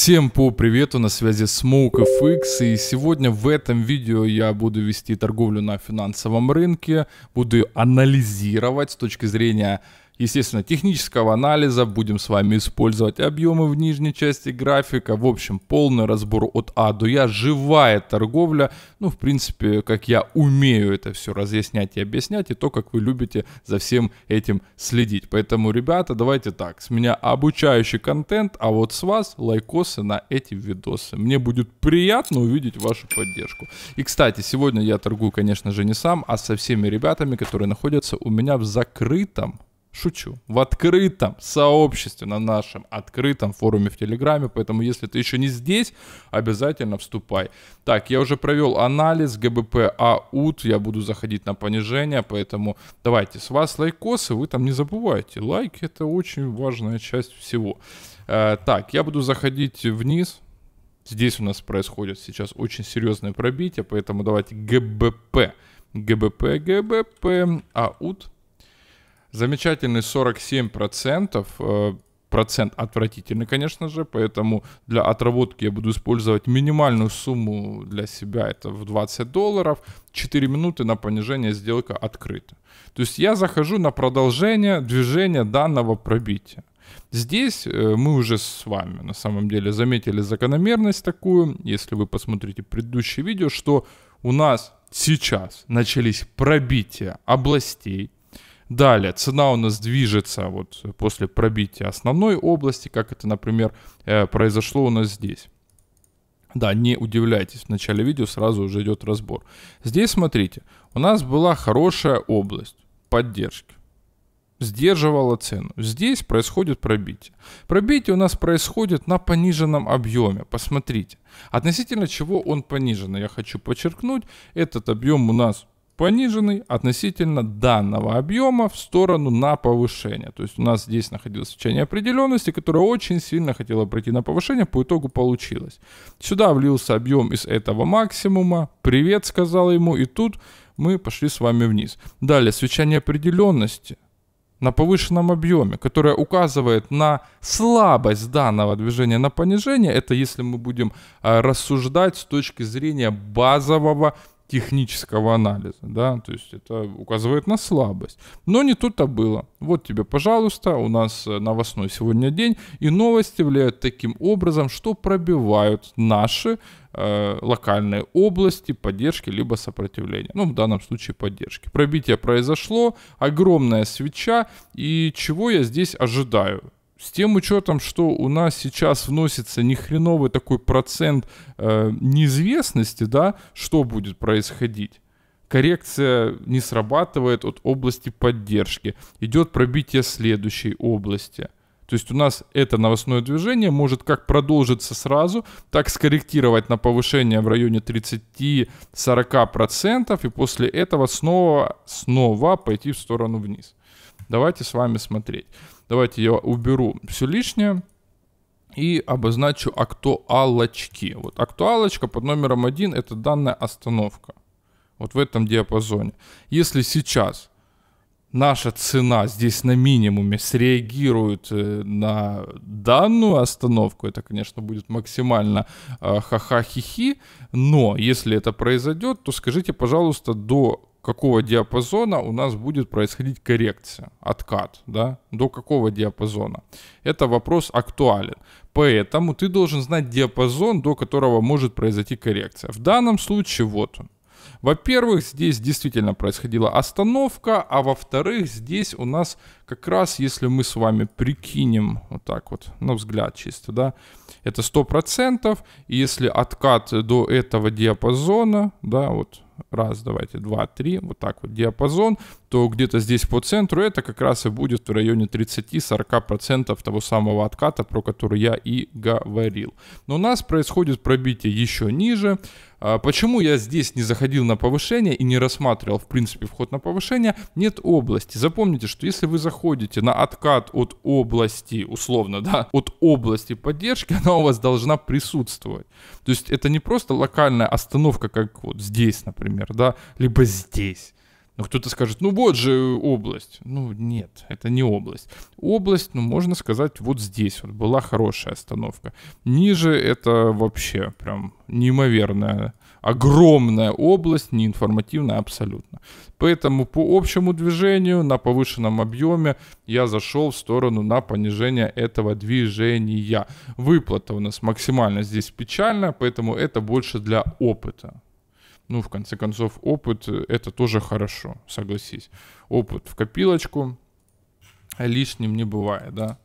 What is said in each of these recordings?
Всем по привету, на связи Smoke FX, и сегодня в этом видео я буду вести торговлю на финансовом рынке, буду анализировать с точки зрения естественно, технического анализа. Будем с вами использовать объемы в нижней части графика. В общем, полный разбор от А до Я, живая торговля. Ну, в принципе, как я умею это все разъяснять и объяснять, и то, как вы любите за всем этим следить. Поэтому, ребята, давайте так, с меня обучающий контент, а вот с вас лайкосы на эти видосы. Мне будет приятно увидеть вашу поддержку. И, кстати, сегодня я торгую, конечно же, не сам, а со всеми ребятами, которые находятся у меня в закрытом Шучу. В открытом сообществе на нашем открытом форуме в Телеграме. Поэтому, если ты еще не здесь, обязательно вступай. Так, я уже провел анализ ГБП АУТ. Я буду заходить на понижение. Поэтому давайте с вас лайкосы. Вы там не забывайте. Лайк это очень важная часть всего. Э, так, я буду заходить вниз. Здесь у нас происходит сейчас очень серьезное пробитие. Поэтому давайте ГБП. ГБП, ГБП, АУТ Замечательный 47%. Э, процент отвратительный, конечно же, поэтому для отработки я буду использовать минимальную сумму для себя, это в 20 долларов, 4 минуты на понижение сделка открыта. То есть я захожу на продолжение движения данного пробития. Здесь э, мы уже с вами на самом деле заметили закономерность такую, если вы посмотрите предыдущее видео, что у нас сейчас начались пробития областей, Далее, цена у нас движется вот после пробития основной области, как это, например, э, произошло у нас здесь. Да, не удивляйтесь, в начале видео сразу уже идет разбор. Здесь, смотрите, у нас была хорошая область поддержки. Сдерживала цену. Здесь происходит пробитие. Пробитие у нас происходит на пониженном объеме. Посмотрите. Относительно чего он понижен, я хочу подчеркнуть, этот объем у нас пониженный относительно данного объема в сторону на повышение. То есть у нас здесь находилось сечение определенности, которое очень сильно хотело пройти на повышение, по итогу получилось. Сюда влился объем из этого максимума, привет сказал ему, и тут мы пошли с вами вниз. Далее, свечание определенности на повышенном объеме, которое указывает на слабость данного движения на понижение, это если мы будем а, рассуждать с точки зрения базового технического анализа, да, то есть это указывает на слабость. Но не тут-то было. Вот тебе, пожалуйста, у нас э, новостной сегодня день, и новости влияют таким образом, что пробивают наши э, локальные области поддержки либо сопротивления. Ну, в данном случае поддержки. Пробитие произошло, огромная свеча, и чего я здесь ожидаю? с тем учетом, что у нас сейчас вносится нехреновый такой процент э, неизвестности, да, что будет происходить. Коррекция не срабатывает от области поддержки. Идет пробитие следующей области. То есть у нас это новостное движение может как продолжиться сразу, так скорректировать на повышение в районе 30-40%, и после этого снова, снова пойти в сторону вниз. Давайте с вами смотреть. Давайте я уберу все лишнее и обозначу актуалочки. Вот актуалочка под номером 1 это данная остановка. Вот в этом диапазоне. Если сейчас наша цена здесь на минимуме среагирует э, на данную остановку, это, конечно, будет максимально э, ха-ха-хи-хи, но если это произойдет, то скажите, пожалуйста, до какого диапазона у нас будет происходить коррекция, откат, да, до какого диапазона. Это вопрос актуален. Поэтому ты должен знать диапазон, до которого может произойти коррекция. В данном случае вот он. Во-первых, здесь действительно происходила остановка, а во-вторых, здесь у нас как раз, если мы с вами прикинем вот так вот, на взгляд чисто, да, это 100%, и если откат до этого диапазона, да, вот раз, давайте, два, три, вот так вот диапазон, то где-то здесь по центру это как раз и будет в районе 30-40% того самого отката, про который я и говорил. Но у нас происходит пробитие еще ниже, а почему я здесь не заходил на повышение и не рассматривал, в принципе, вход на повышение? Нет области. Запомните, что если вы заходите на откат от области, условно, да, от области поддержки, она у вас должна присутствовать. То есть это не просто локальная остановка, как вот здесь, например, да, либо здесь. Но а кто-то скажет, ну вот же э, область. Ну нет, это не область. Область, ну можно сказать, вот здесь вот была хорошая остановка. Ниже это вообще прям неимоверная, огромная область, не информативная абсолютно. Поэтому по общему движению на повышенном объеме я зашел в сторону на понижение этого движения. Выплата у нас максимально здесь печальная, поэтому это больше для опыта. Ну, в конце концов, опыт э, — это тоже хорошо, согласись. Опыт в копилочку лишним не бывает, да.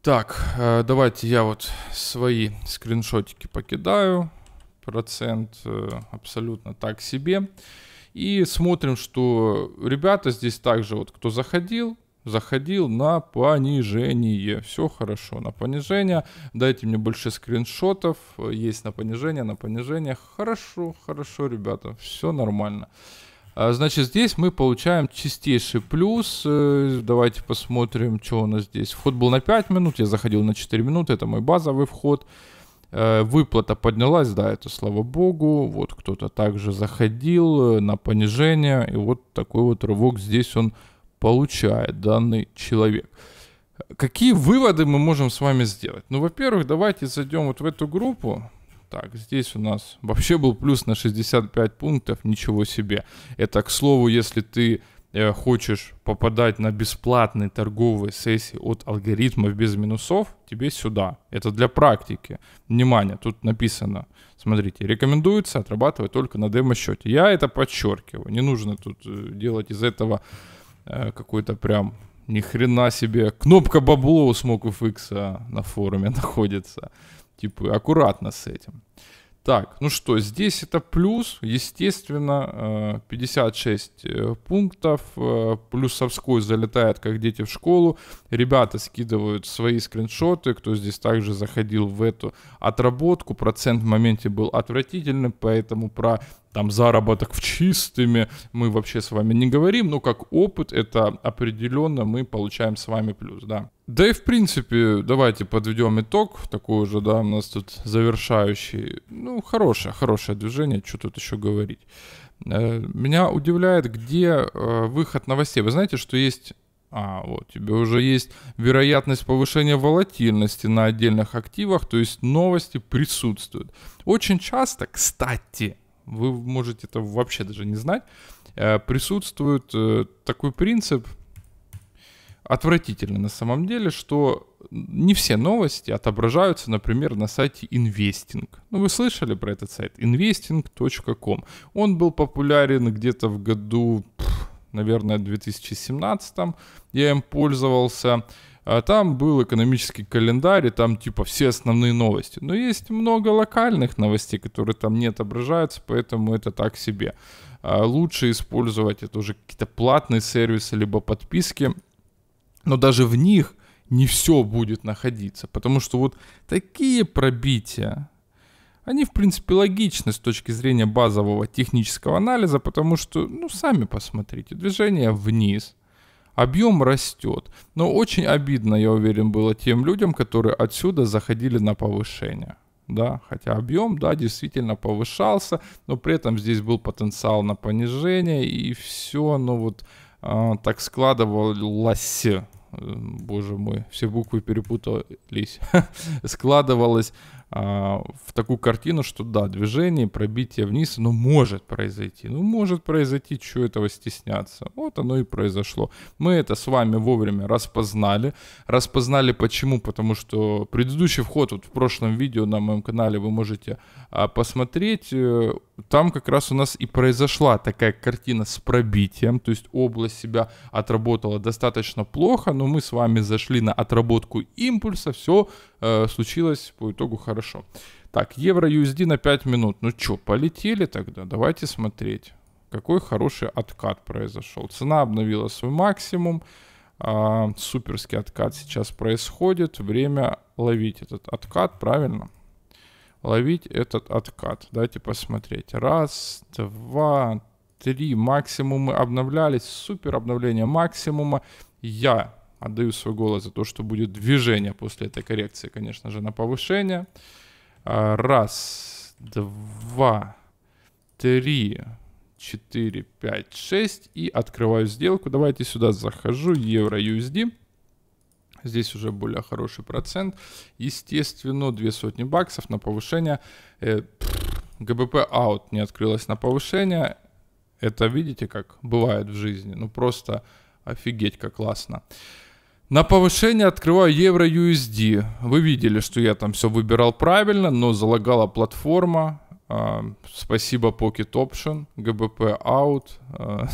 Так, э, давайте я вот свои скриншотики покидаю. Процент э, абсолютно так себе. И смотрим, что ребята здесь также, вот кто заходил, заходил на понижение. Все хорошо, на понижение. Дайте мне больше скриншотов. Есть на понижение, на понижение. Хорошо, хорошо, ребята, все нормально. А, значит, здесь мы получаем чистейший плюс. Э, давайте посмотрим, что у нас здесь. Вход был на 5 минут, я заходил на 4 минуты, это мой базовый вход. Э, выплата поднялась, да, это слава богу. Вот кто-то также заходил э, на понижение. И вот такой вот рывок здесь он получает данный человек. Какие выводы мы можем с вами сделать? Ну, во-первых, давайте зайдем вот в эту группу. Так, здесь у нас вообще был плюс на 65 пунктов, ничего себе. Это, к слову, если ты э, хочешь попадать на бесплатные торговые сессии от алгоритмов без минусов, тебе сюда. Это для практики. Внимание, тут написано, смотрите, рекомендуется отрабатывать только на демо-счете. Я это подчеркиваю, не нужно тут э, делать из этого Э, какой-то прям ни хрена себе. Кнопка бабло у Смоков X а, на форуме находится. Типа, аккуратно с этим. Так, ну что, здесь это плюс, естественно, 56 э, э, пунктов, плюсовской залетает, как дети в школу, ребята скидывают свои скриншоты, кто здесь также заходил в эту отработку, процент в моменте был отвратительный, поэтому про там заработок в чистыми мы вообще с вами не говорим, но как опыт это определенно мы получаем с вами плюс, да. Да и в принципе, давайте подведем итог, такой уже, да, у нас тут завершающий, ну, хорошее, хорошее движение, что тут еще говорить. Э, меня удивляет, где э, выход новостей. Вы знаете, что есть а, вот, тебе уже есть вероятность повышения волатильности на отдельных активах, то есть новости присутствуют. Очень часто, кстати, вы можете это вообще даже не знать, э, присутствует э, такой принцип, отвратительный на самом деле, что не все новости отображаются, например, на сайте Investing. Ну, вы слышали про этот сайт? investing.com. Он был популярен где-то в году, наверное, 2017. Я им пользовался. А там был экономический календарь, и там типа все основные новости. Но есть много локальных новостей, которые там не отображаются, поэтому это так себе. А лучше использовать это уже какие-то платные сервисы, либо подписки. Но даже в них не все будет находиться, потому что вот такие пробития, они, в принципе, логичны с точки зрения базового технического анализа, потому что, ну, сами посмотрите, движение вниз, объем растет. Но очень обидно, я уверен, было тем людям, которые отсюда заходили на повышение. Да, хотя объем, да, действительно повышался, но при этом здесь был потенциал на понижение, и все, ну вот э, так складывалось, э, боже мой, все буквы перепутались, складывалось а, в такую картину, что да, движение, пробитие вниз, оно может произойти. Ну, может произойти, чего этого стесняться. Вот оно и произошло. Мы это с вами вовремя распознали. Распознали почему? Потому что предыдущий вход вот в прошлом видео на моем канале вы можете а, посмотреть. Э, там как раз у нас и произошла такая картина с пробитием. То есть область себя отработала достаточно плохо, но мы с вами зашли на отработку импульса, все Э, случилось по итогу хорошо. Так, евро USD на 5 минут. Ну что, полетели тогда? Давайте смотреть. Какой хороший откат произошел. Цена обновила свой максимум. А, суперский откат сейчас происходит. Время ловить этот откат, правильно? Ловить этот откат. Давайте посмотреть. Раз, два, три. Максимумы обновлялись. Супер обновление максимума. Я отдаю свой голос за то, что будет движение после этой коррекции, конечно же, на повышение. А, раз, два, три, четыре, пять, шесть. И открываю сделку. Давайте сюда захожу. Евро USD. Здесь уже более хороший процент. Естественно, две сотни баксов на повышение. Э, ГБП аут не открылась на повышение. Это видите, как бывает в жизни. Ну просто офигеть, как классно. На повышение открываю евро USD. Вы видели, что я там все выбирал правильно, но залагала платформа. А, спасибо Pocket Option, GBP Out, а,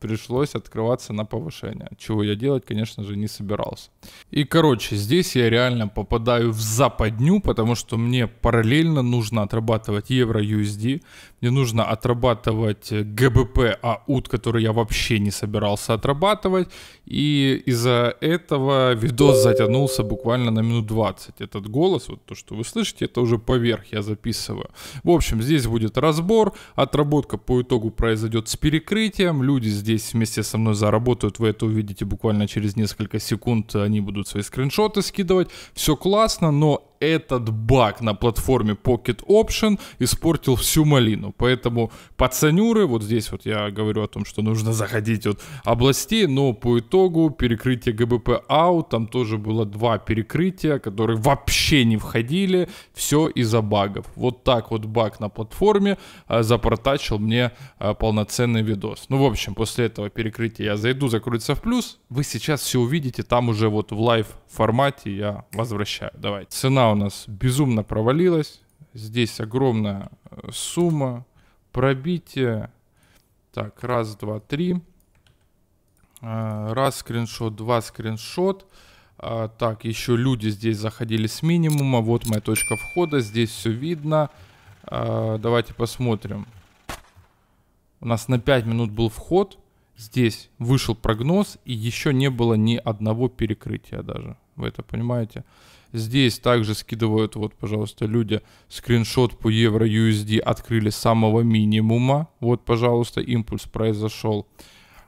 пришлось открываться на повышение, чего я делать, конечно же, не собирался. И, короче, здесь я реально попадаю в западню, потому что мне параллельно нужно отрабатывать евро-USD, мне нужно отрабатывать э, ГБП АУТ, который я вообще не собирался отрабатывать, и из-за этого видос затянулся буквально на минут 20. Этот голос, вот то, что вы слышите, это уже поверх я записываю. В общем, здесь будет разбор, отработка по итогу произойдет с перекрытием, люди здесь здесь вместе со мной заработают, вы это увидите буквально через несколько секунд, они будут свои скриншоты скидывать, все классно, но этот баг на платформе Pocket Option испортил всю малину. Поэтому пацанюры, вот здесь вот я говорю о том, что нужно заходить от областей, но по итогу перекрытие ГБП АУ, там тоже было два перекрытия, которые вообще не входили, все из-за багов. Вот так вот баг на платформе а, запротачил мне а, полноценный видос. Ну, в общем, после этого перекрытия я зайду, закроется в плюс, вы сейчас все увидите, там уже вот в лайв формате я возвращаю. Давайте. Цена у нас безумно провалилась. Здесь огромная э, сумма. Пробитие. Так, раз, два, три. А, раз скриншот, два скриншот. А, так, еще люди здесь заходили с минимума. Вот моя точка входа. Здесь все видно. А, давайте посмотрим. У нас на 5 минут был вход. Здесь вышел прогноз, и еще не было ни одного перекрытия даже. Вы это понимаете? Здесь также скидывают, вот, пожалуйста, люди, скриншот по евро USD открыли с самого минимума. Вот, пожалуйста, импульс произошел.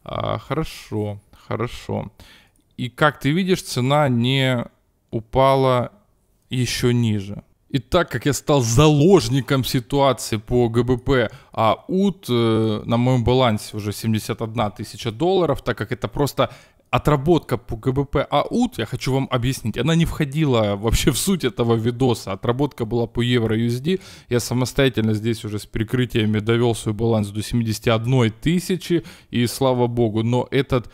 А, хорошо, хорошо. И как ты видишь, цена не упала еще ниже. И так как я стал заложником ситуации по ГБП а УТ э, на моем балансе уже 71 тысяча долларов, так как это просто отработка по ГБП АУТ, я хочу вам объяснить, она не входила вообще в суть этого видоса. Отработка была по евро USD. Я самостоятельно здесь уже с прикрытиями довел свой баланс до 71 тысячи, и слава богу. Но этот,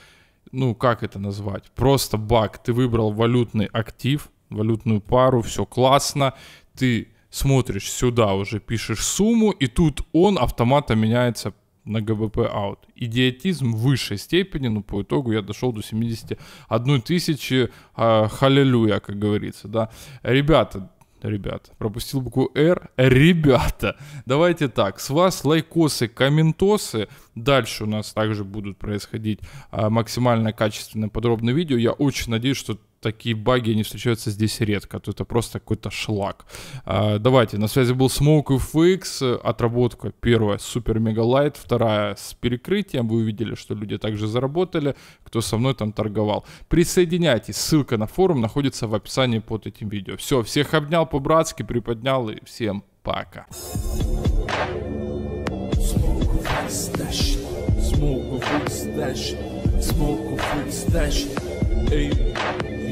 ну как это назвать, просто баг. Ты выбрал валютный актив, валютную пару, все классно. Ты смотришь сюда уже, пишешь сумму, и тут он автоматом меняется на ГБП аут. Идиотизм высшей степени, но ну, по итогу я дошел до 71 тысячи, э, халилюя, как говорится, да. Ребята, ребята. Пропустил букву R. Ребята, давайте так, с вас лайкосы, комментосы. Дальше у нас также будут происходить а, максимально качественные подробные видео. Я очень надеюсь, что такие баги, они встречаются здесь редко. То это просто какой-то шлак. А, давайте, на связи был Smoke FX. Отработка первая супер мега лайт вторая с перекрытием. Вы увидели, что люди также заработали, кто со мной там торговал. Присоединяйтесь, ссылка на форум находится в описании под этим видео. Все, всех обнял по-братски, приподнял и всем пока. Smoke of Smoke of Эй,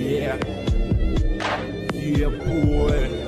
Yeah. Yeah, boy.